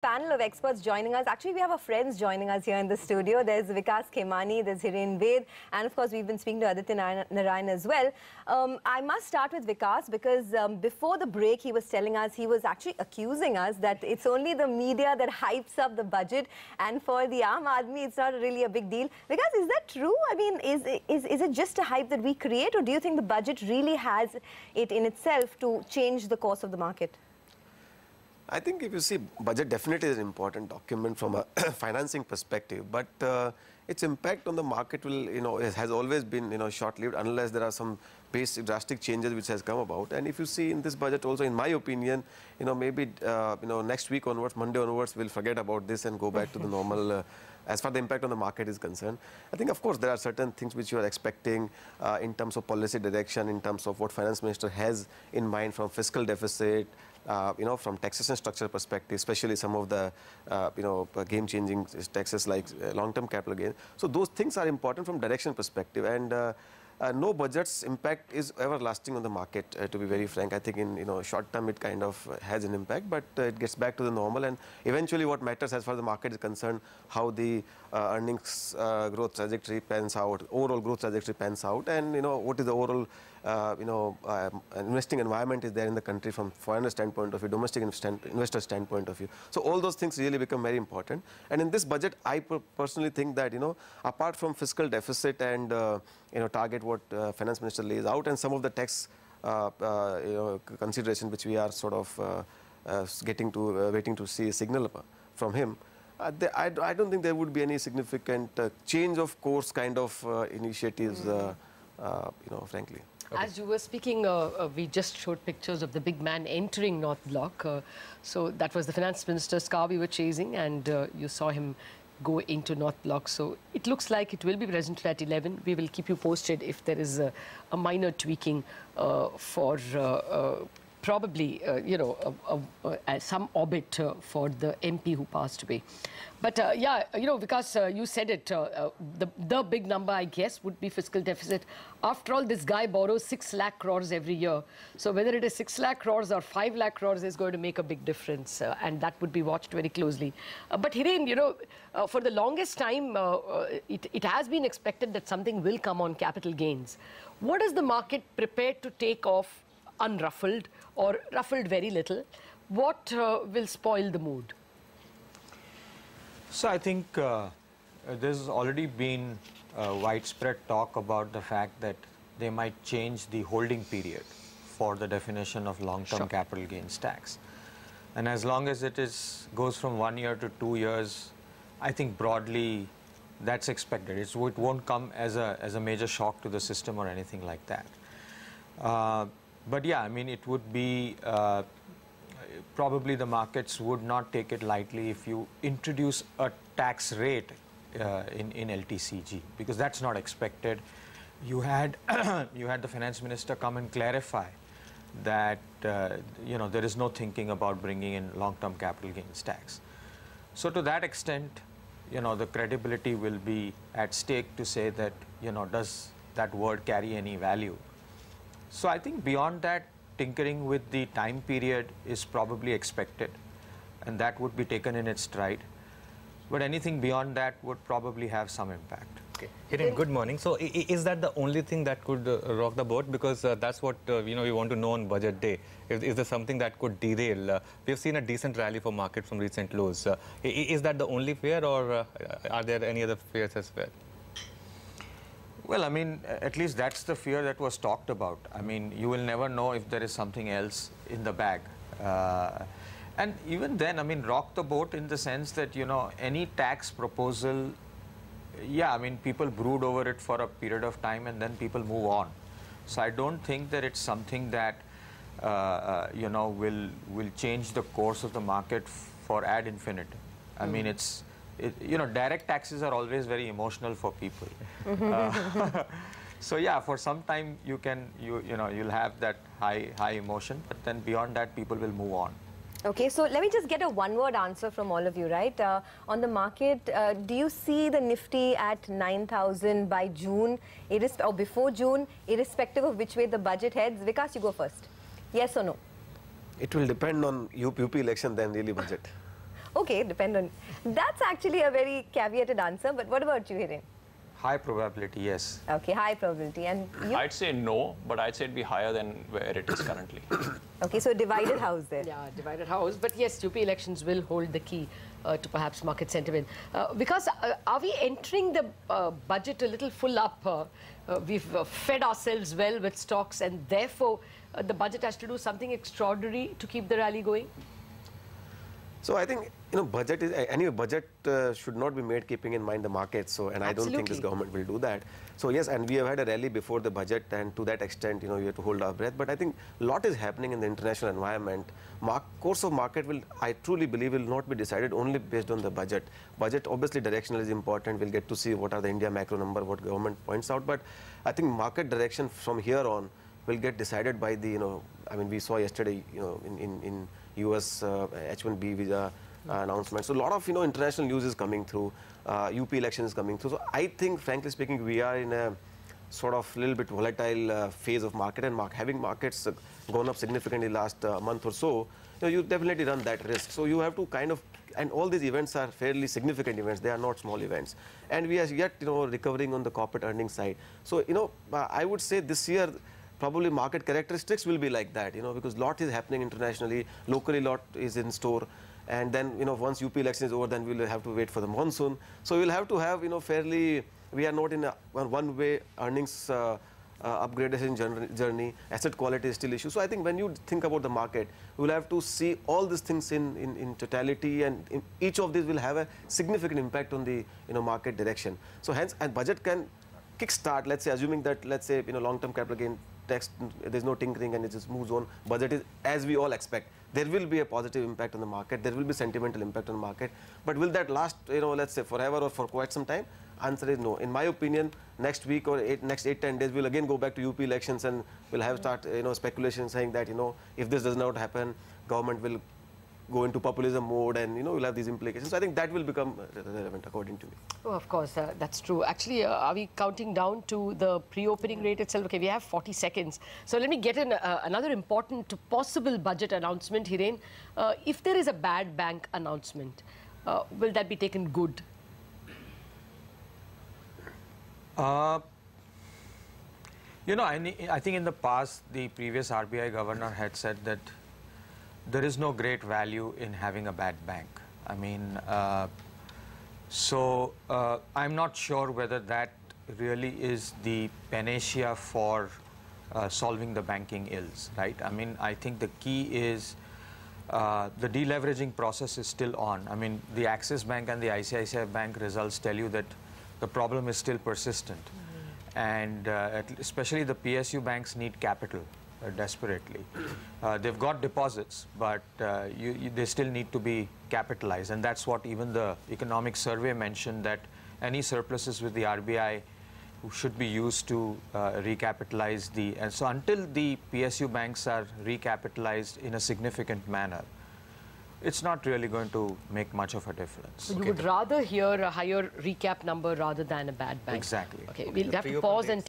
panel of experts joining us. Actually, we have our friends joining us here in the studio. There's Vikas Khemani, there's Hiren Ved, and of course, we've been speaking to Aditya Narayan as well. Um, I must start with Vikas because um, before the break, he was telling us, he was actually accusing us that it's only the media that hypes up the budget, and for the Aam Aadmi, it's not really a big deal. Vikas, is that true? I mean, is, is, is it just a hype that we create, or do you think the budget really has it in itself to change the course of the market? I think if you see, budget definitely is an important document from a financing perspective, but uh, its impact on the market will, you know, has always been, you know, short-lived unless there are some basic drastic changes which has come about. And if you see in this budget also, in my opinion, you know, maybe, uh, you know, next week onwards, Monday onwards, we'll forget about this and go back to the normal uh, as far the impact on the market is concerned. I think, of course, there are certain things which you are expecting uh, in terms of policy direction, in terms of what finance minister has in mind from fiscal deficit, uh, you know, from taxation structure perspective, especially some of the, uh, you know, uh, game-changing taxes like uh, long-term capital gain. So those things are important from direction perspective. And uh, uh no budget's impact is everlasting on the market, to be very frank. I think in, you know, short term, it kind of has an impact, but it gets back to the normal. And eventually what matters as far as the market is concerned, how the uh, earnings uh, growth trajectory pans out, overall growth trajectory pans out, and you know what is the overall uh, you know um, investing environment is there in the country from foreigner standpoint of view, domestic investor standpoint of view. So all those things really become very important. And in this budget, I personally think that you know apart from fiscal deficit and uh, you know target what uh, finance minister lays out, and some of the tax uh, you know consideration which we are sort of getting to waiting to see a signal from him. Uh, they, I, I, don't think there would be any significant uh, change of course kind of uh, initiatives, mm. you know, frankly. Okay. As you were speaking, uh, we just showed pictures of the big man entering North Block. so that was the finance minister car we were chasing, and you saw him go into North Block. So it looks like it will be presented at 11. We will keep you posted if there is a, a minor tweaking for probably, uh, you know, a, a, a, some orbit uh, for the MP who passed away. But uh, yeah, you know, because uh, you said it, uh, uh, the, the big number, I guess, would be fiscal deficit. After all, this guy borrows 6 lakh crores every year. So whether it is 6 lakh crores or 5 lakh crores is going to make a big difference. and that would be watched very closely. but Hiren, you know, for the longest time, it, it has been expected that something will come on capital gains. What is the market prepared to take off unruffled or ruffled very little, what uh, will spoil the mood? So I think uh, there's already been uh, widespread talk about the fact that they might change the holding period for the definition of long-term sure. capital gains tax. And as long as it is goes from one year to two years, I think broadly that's expected. It's, it won't come as a, as a major shock to the system or anything like that. Uh, but yeah, I mean, it would be uh, probably the markets would not take it lightly if you introduce a tax rate uh, in, in LTCG because that's not expected. You had, you had the finance minister come and clarify that uh, you know there is no thinking about bringing in long-term capital gains tax. So to that extent, you know the credibility will be at stake to say that you know does that word carry any value so I think beyond that, tinkering with the time period is probably expected, and that would be taken in its stride. But anything beyond that would probably have some impact. Okay. Hiren. good morning. So, is that the only thing that could uh, rock the boat? Because uh, that's what uh, you know we want to know on budget day. Is, is there something that could derail? Uh, we've seen a decent rally for market from recent lows. Uh, is that the only fear, or uh, are there any other fears as well? Well, I mean, at least that's the fear that was talked about. I mean, you will never know if there is something else in the bag. Uh, and even then, I mean, rock the boat in the sense that, you know, any tax proposal, yeah, I mean, people brood over it for a period of time and then people move on. So I don't think that it's something that, uh, uh, you know, will, will change the course of the market for ad infinitum. I mm mean, mm-hmm. it's it, you know, direct taxes are always very emotional for people. Mm-hmm. uh, so yeah, for some time you can, you, you know, you'll have that high, high emotion, but then beyond that people will move on. Okay, so let me just get a one-word answer from all of you, right? Uh, on the market, uh, do you see the Nifty at 9,000 by June, or before June, irrespective of which way the budget heads? Vikas, you go first. Yes or no? It will depend on UP, UP election, then really budget. Okay, depend on... That's actually a very caveated answer, but what about you, Hiren? High probability, yes. Okay, high probability. And you? I'd say no, but I'd say it'd be higher than where it is currently. okay, so divided house there. Yeah, divided house. But yes, UP elections will hold the key uh, to perhaps market sentiment. Uh, because uh, are we entering the uh, budget a little full up? Uh, uh, we've fed ourselves well with stocks and therefore the budget has to do something extraordinary to keep the rally going? So I think you know budget is anyway budget uh, should not be made keeping in mind the market. So and Absolutely. I don't think this government will do that. So yes, and we have had a rally before the budget, and to that extent, you know, we have to hold our breath. But I think a lot is happening in the international environment. Mark, course of market will, I truly believe, will not be decided only based on the budget. Budget obviously directional is important. We'll get to see what are the India macro number, what government points out. But I think market direction from here on will get decided by the, you know, I mean, we saw yesterday, you know, in, in, in US H-1B uh, visa uh, announcement. So a lot of you know international news is coming through, uh, UP election is coming through. So I think, frankly speaking, we are in a sort of little bit volatile uh, phase of market and Having markets uh, gone up significantly last uh, month or so, you, know, you definitely run that risk. So you have to kind of, and all these events are fairly significant events. They are not small events. And we are yet you know recovering on the corporate earnings side. So you know I would say this year probably market characteristics will be like that, you know, because lot is happening internationally, locally lot is in store. And then, you know, once UP election is over, then we'll have to wait for the monsoon. So we'll have to have, you know, fairly, we are not in a one-way earnings uh, uh, upgradation journey, asset quality is still issue. So I think when you think about the market, we'll have to see all these things in, in, in totality and in each of these will have a significant impact on the, you know, market direction. So hence, and budget can kickstart, let's say, assuming that, let's say, you know, long-term capital gain text, there's no tinkering and it just moves on. Budget is as we all expect. There will be a positive impact on the market. There will be sentimental impact on the market. But will that last, you know, let's say forever or for quite some time? Answer is no. In my opinion, next week or eight, next eight, ten days, we'll again go back to UP elections and we'll have start, you know, speculation saying that, you know, if this does not happen, government will go into populism mode and you know you'll have these implications. So I think that will become relevant according to me. Oh, of course, uh, that's true. Actually, uh, are we counting down to the pre-opening rate itself? Okay, we have 40 seconds. So let me get in uh, another important possible budget announcement, Hiren. Uh, if there is a bad bank announcement, uh, will that be taken good? Uh, you know, I, I think in the past, the previous RBI governor had said that there is no great value in having a bad bank. I mean, uh, so uh, I'm not sure whether that really is the panacea for uh, solving the banking ills, right? I mean, I think the key is uh, the deleveraging process is still on. I mean, the Axis Bank and the ICICI Bank results tell you that the problem is still persistent. Mm -hmm. And uh, especially the PSU banks need capital. Uh, desperately. Uh, they've got deposits, but uh, you, you, they still need to be capitalized. And that's what even the economic survey mentioned that any surpluses with the RBI should be used to uh, recapitalize the. And so until the PSU banks are recapitalized in a significant manner, it's not really going to make much of a difference. So you okay. would rather hear a higher recap number rather than a bad bank. Exactly. Okay, okay. we'll have to pause and